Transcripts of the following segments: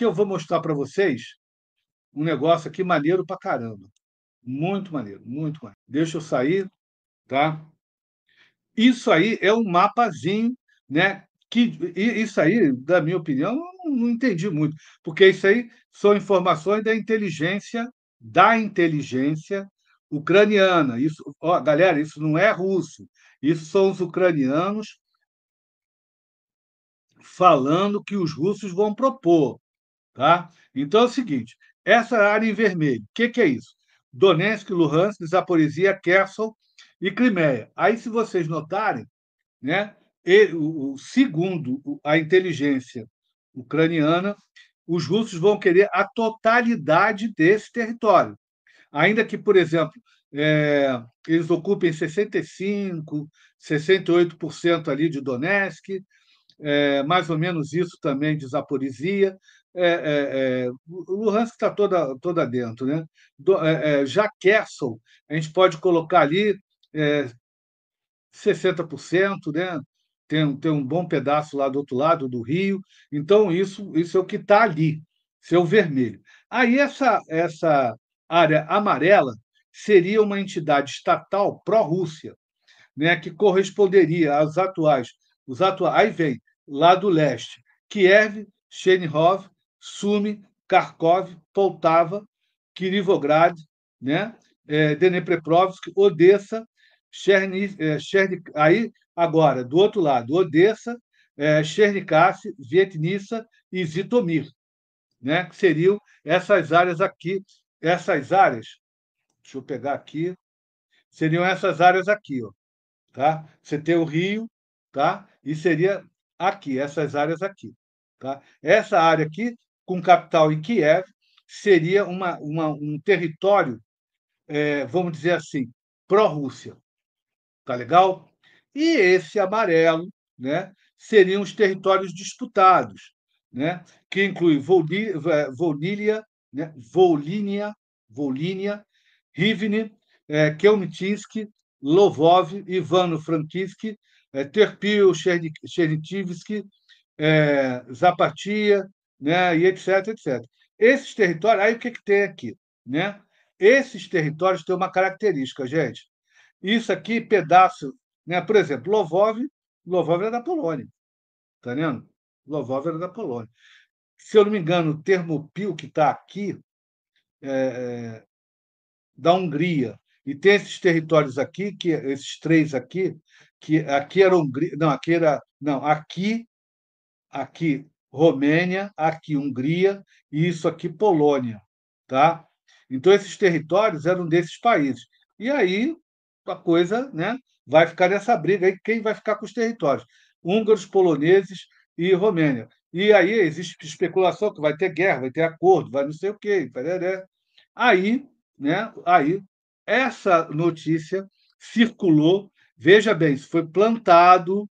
que eu vou mostrar para vocês um negócio aqui maneiro para caramba. Muito maneiro, muito maneiro. Deixa eu sair, tá? Isso aí é um mapazinho, né? Que, isso aí, da minha opinião, eu não entendi muito, porque isso aí são informações da inteligência, da inteligência ucraniana. Isso, ó, galera, isso não é russo. Isso são os ucranianos falando que os russos vão propor. Tá? Então é o seguinte: essa área em vermelho, o que, que é isso? Donetsk, Luhansk, Zaporizhia, Kherson e Crimeia. Aí, se vocês notarem, né, ele, o, segundo a inteligência ucraniana, os russos vão querer a totalidade desse território. Ainda que, por exemplo, é, eles ocupem 65, 68% ali de Donetsk, é, mais ou menos isso também diz a poesia. É, é, é, Luhansk está toda, toda dentro. Né? Do, é, é já Kersel, a gente pode colocar ali 60%, é, né? tem, tem um bom pedaço lá do outro lado do rio. Então, isso, isso é o que está ali, seu vermelho. Aí, essa, essa área amarela seria uma entidade estatal pró-Rússia, né? que corresponderia às atuais. Os atuais aí vem lá do leste, Kiev, Chernihov, Sumi, Kharkov, Poltava, Kirivograd, né? é, Dnepropetrovsk, Odessa, Cherni, é, Cherni, aí agora, do outro lado, Odessa, é, Chernikassi, Vietnissa e Zitomir, né? que seriam essas áreas aqui, essas áreas, deixa eu pegar aqui, seriam essas áreas aqui, ó, tá? Você tem o Rio, tá? E seria aqui, essas áreas aqui. Tá? Essa área aqui, com capital em Kiev, seria uma, uma um território, é, vamos dizer assim, pró-Rússia. Tá legal? E esse amarelo né, seriam os territórios disputados, né, que inclui Volnília, é, né, Volínia, Volínia, Rivne, é, Kelmitinsk, Lvov, Ivano-Frankivsk, é, Terpil, Cheritivski, é, Zapatia, né, e etc, etc. Esses territórios, aí o que, que tem aqui? Né? Esses territórios têm uma característica, gente. Isso aqui, pedaço, né? por exemplo, Lvov, Lvov era da Polônia, tá vendo? Lvov era da Polônia. Se eu não me engano, o termo pio que está aqui é, é, da Hungria, e tem esses territórios aqui, que esses três aqui, que aqui era Hungria, não, aqui era, não, aqui, aqui Romênia, aqui Hungria e isso aqui Polônia, tá? Então esses territórios eram desses países. E aí a coisa, né, vai ficar nessa briga aí quem vai ficar com os territórios? Húngaros, poloneses e Romênia. E aí existe especulação que vai ter guerra, vai ter acordo, vai não sei o quê, Aí, né, aí essa notícia circulou, veja bem, isso foi plantado,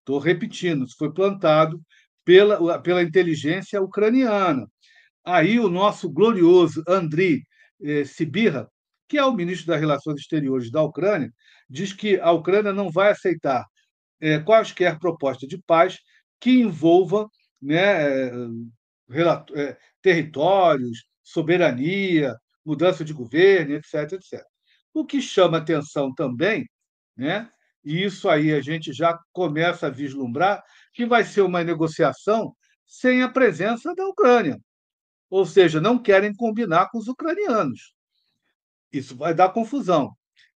estou repetindo, isso foi plantado pela, pela inteligência ucraniana. Aí o nosso glorioso Andriy eh, Sibirra, que é o ministro das Relações Exteriores da Ucrânia, diz que a Ucrânia não vai aceitar eh, quaisquer proposta de paz que envolva né, eh, eh territórios, soberania, mudança de governo, etc, etc. O que chama atenção também, né? e isso aí a gente já começa a vislumbrar, que vai ser uma negociação sem a presença da Ucrânia. Ou seja, não querem combinar com os ucranianos. Isso vai dar confusão.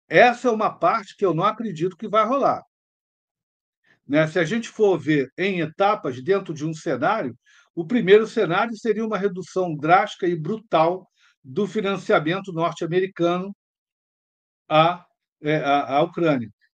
Essa é uma parte que eu não acredito que vai rolar. Né? Se a gente for ver em etapas dentro de um cenário, o primeiro cenário seria uma redução drástica e brutal do financiamento norte-americano à, à, à Ucrânia.